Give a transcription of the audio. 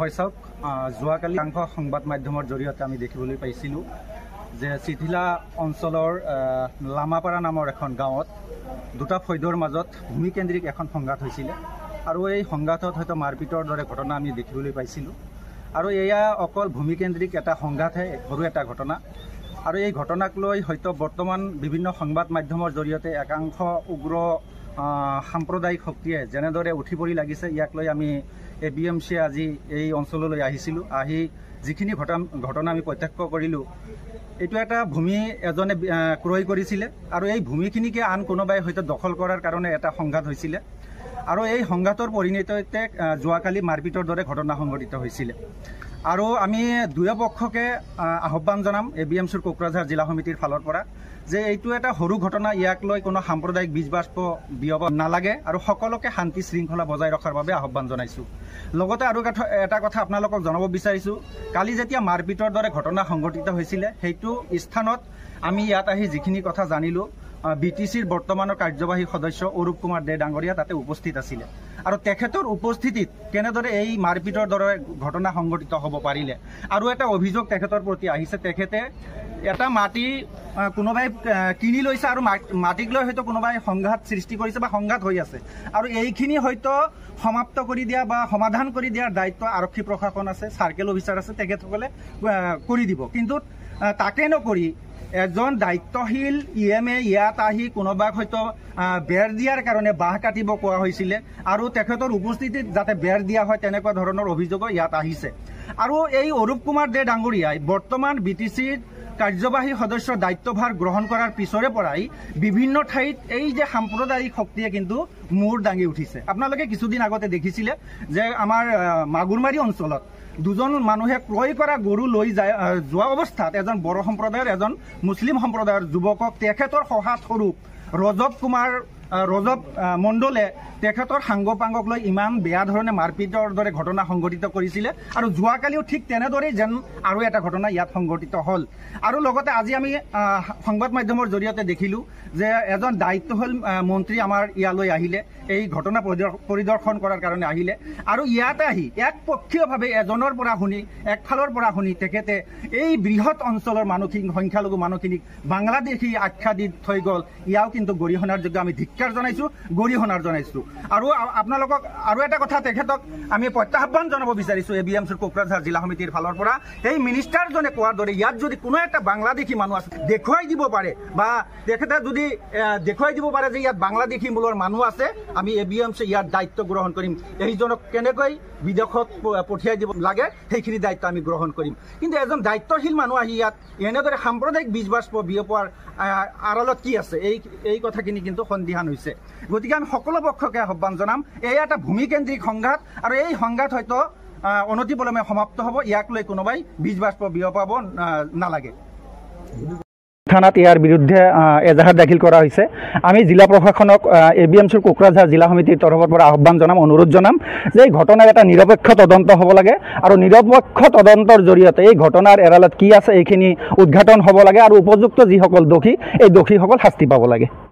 হয় চাওক যোৱাকালি অংশ সংবাদ মাধ্যমৰ জৰিয়তে আমি দেখিবলৈ পাইছিলোঁ যে চিথিলা অঞ্চলৰ লামাপাৰা নামৰ এখন গাঁৱত দুটা ফৈদৰ মাজত ভূমিকেন্দ্ৰিক এখন সংঘাত হৈছিলে আৰু এই সংঘাতত হয়তো মাৰপিটৰ দৰে ঘটনা আমি দেখিবলৈ পাইছিলোঁ আৰু এয়া অকল ভূমিকেন্দ্ৰিক এটা সংঘাতহে সৰু এটা ঘটনা আৰু এই ঘটনাক লৈ হয়তো বৰ্তমান বিভিন্ন সংবাদ মাধ্যমৰ জৰিয়তে একাংশ উগ্ৰ সাম্প্ৰদায়িক শক্তিয়ে যেনেদৰে উঠি পৰি লাগিছে ইয়াক লৈ আমি এ বি এম চিয়ে আজি এই অঞ্চললৈ আহিছিলোঁ আহি যিখিনি ঘটনা আমি প্ৰত্যক্ষ কৰিলোঁ এইটো এটা ভূমি এজনে ক্ৰয় কৰিছিলে আৰু এই ভূমিখিনিকে আন কোনোবাই হয়তো দখল কৰাৰ কাৰণে এটা সংঘাত হৈছিলে আৰু এই সংঘাতৰ পৰিণতিতে যোৱাকালি মাৰপিটৰ দৰে ঘটনা সংঘটিত হৈছিলে আৰু আমি দুয়ো পক্ষকে আহ্বান জনাম এ বি এম চুৰ কোকৰাঝাৰ জিলা সমিতিৰ ফালৰ পৰা যে এইটো এটা সৰু ঘটনা ইয়াক লৈ কোনো সাম্প্ৰদায়িক বীজ বাষ্প বিয়প নালাগে আৰু সকলোকে শান্তি শৃংখলা বজাই ৰখাৰ বাবে আহ্বান জনাইছোঁ লগতে আৰু এটা কথা আপোনালোকক জনাব বিচাৰিছোঁ কালি যেতিয়া মাৰপিটৰ দৰে ঘটনা সংঘটিত হৈছিলে সেইটো স্থানত আমি ইয়াত আহি যিখিনি কথা জানিলোঁ বি টি চিৰ বৰ্তমানৰ কাৰ্যবাহী সদস্য অৰূপ কুমাৰ দে ডাঙৰীয়া তাতে উপস্থিত আছিলে আৰু তেখেতৰ উপস্থিতিত কেনেদৰে এই মাৰপিটৰ দৰে ঘটনা সংঘটিত হ'ব পাৰিলে আৰু এটা অভিযোগ তেখেতৰ প্ৰতি আহিছে তেখেতে এটা মাটি কোনোবাই কিনি লৈছে আৰু মাটিক লৈ হয়তো কোনোবাই সংঘাত সৃষ্টি কৰিছে বা সংঘাত হৈ আছে আৰু এইখিনি হয়তো সমাপ্ত কৰি দিয়া বা সমাধান কৰি দিয়াৰ দায়িত্ব আৰক্ষী প্ৰশাসন আছে চাৰ্কেল অফিচাৰ আছে তেখেতসকলে কৰি দিব কিন্তু তাকে নকৰি এজন দায়িত্বশীল ই এম এ ইয়াত আহি কোনোবাক হয়তো বেৰ দিয়াৰ কাৰণে বাঁহ কাটিব কোৱা হৈছিলে আৰু তেখেতৰ উপস্থিতিত যাতে বেৰ দিয়া হয় তেনেকুৱা ধৰণৰ অভিযোগো ইয়াত আহিছে আৰু এই অৰূপ কুমাৰ দে ডাঙৰীয়াই বৰ্তমান বি টি চিৰ কাৰ্যবাহী সদস্যৰ দায়িত্বভাৰ গ্ৰহণ কৰাৰ পিছৰে পৰাই বিভিন্ন ঠাইত এই যে সাম্প্ৰদায়িক শক্তিয়ে কিন্তু মূৰ দাঙি উঠিছে আপোনালোকে কিছুদিন আগতে দেখিছিলে যে আমাৰ মাগুৰমাৰী অঞ্চলত দুজন মানুহে ক্ৰয় কৰা গৰু লৈ যায় যোৱা অৱস্থাত এজন বড়ো সম্প্ৰদায়ৰ এজন মুছলিম সম্প্ৰদায়ৰ যুৱকক তেখেতৰ সহায়স্বৰূপ ৰজত কুমাৰ ৰজব মণ্ডলে তেখেতৰ সাংগ পাংগক লৈ ইমান বেয়া ধৰণে মাৰপিটৰ দৰে ঘটনা সংঘটিত কৰিছিলে আৰু যোৱাকালিও ঠিক তেনেদৰেই যেন আৰু এটা ঘটনা ইয়াত সংঘটিত হ'ল আৰু লগতে আজি আমি সংবাদ মাধ্যমৰ জৰিয়তে দেখিলোঁ যে এজন দায়িত্বশীল মন্ত্ৰী আমাৰ ইয়ালৈ আহিলে এই ঘটনা পৰিদৰ্শন কৰাৰ কাৰণে আহিলে আৰু ইয়াতে আহি একপক্ষীয়ভাৱে এজনৰ পৰা শুনি একফালৰ পৰা শুনি তেখেতে এই বৃহৎ অঞ্চলৰ মানুহখিনি সংখ্যালঘু মানুহখিনিক বাংলাদেশী আখ্যা দি থৈ গ'ল ইয়াও কিন্তু গৰিহণাৰ যোগ্য আমি ধিক্ষা জনাইছো জনাইছোঁ গৰিহণাৰ জনাইছো আৰু আপোনালোকক আৰু এটা কথা তেখেতক আমি প্ৰত্যাহ্বান জনাব বিচাৰিছো এ বি এম চিৰ কোকৰাঝাৰ জিলা সমিতিৰ ফালৰ পৰা সেই মিনিষ্টাৰজনে কোৱাৰ দৰে ইয়াত যদি কোনো এটা বাংলাদেশী মানুহ আছে দেখুৱাই দিব পাৰে বা তেখেতে যদি দেখুৱাই দিব পাৰে যে ইয়াত বাংলাদেশী মূলৰ মানুহ আছে আমি এ বি এম চি ইয়াৰ দায়িত্ব গ্ৰহণ কৰিম এইজনক কেনেকৈ বিদেশত পঠিয়াই দিব লাগে সেইখিনি দায়িত্ব আমি গ্ৰহণ কৰিম কিন্তু এজন দায়িত্বশীল মানুহ আহি ইয়াত এনেদৰে সাম্প্ৰদায়িক বীজ বাষ্প বিয়পোৱাৰ আঁৰালত কি আছে এই এই কথাখিনি কিন্তু সন্দিহান হৈছে হৈছে গতিকে আমি সকলো পক্ষকে আহ্বান জনাম এয়া এটা ভূমিকেন্দ্ৰিক সংঘাত আৰু এই সংঘাত হয়তো অনতিপলমে সমাপ্ত হ'ব ইয়াক লৈ কোনোবাই বীজ বাষ্প বিয়পাব নালাগে থানাত ইয়াৰ বিৰুদ্ধে এজাহাৰ দাখিল কৰা হৈছে আমি জিলা প্ৰশাসনক এ বি এম চিৰ কোকৰাঝাৰ জিলা সমিতিৰ তৰফৰ পৰা আহ্বান জনাম অনুৰোধ জনাম যে এই ঘটনাৰ এটা নিৰপেক্ষ তদন্ত হ'ব লাগে আৰু নিৰপেক্ষ তদন্তৰ জৰিয়তে এই ঘটনাৰ এৰালত কি আছে এইখিনি উদঘাটন হ'ব লাগে আৰু উপযুক্ত যিসকল দোষী এই দোষীসকল শাস্তি পাব লাগে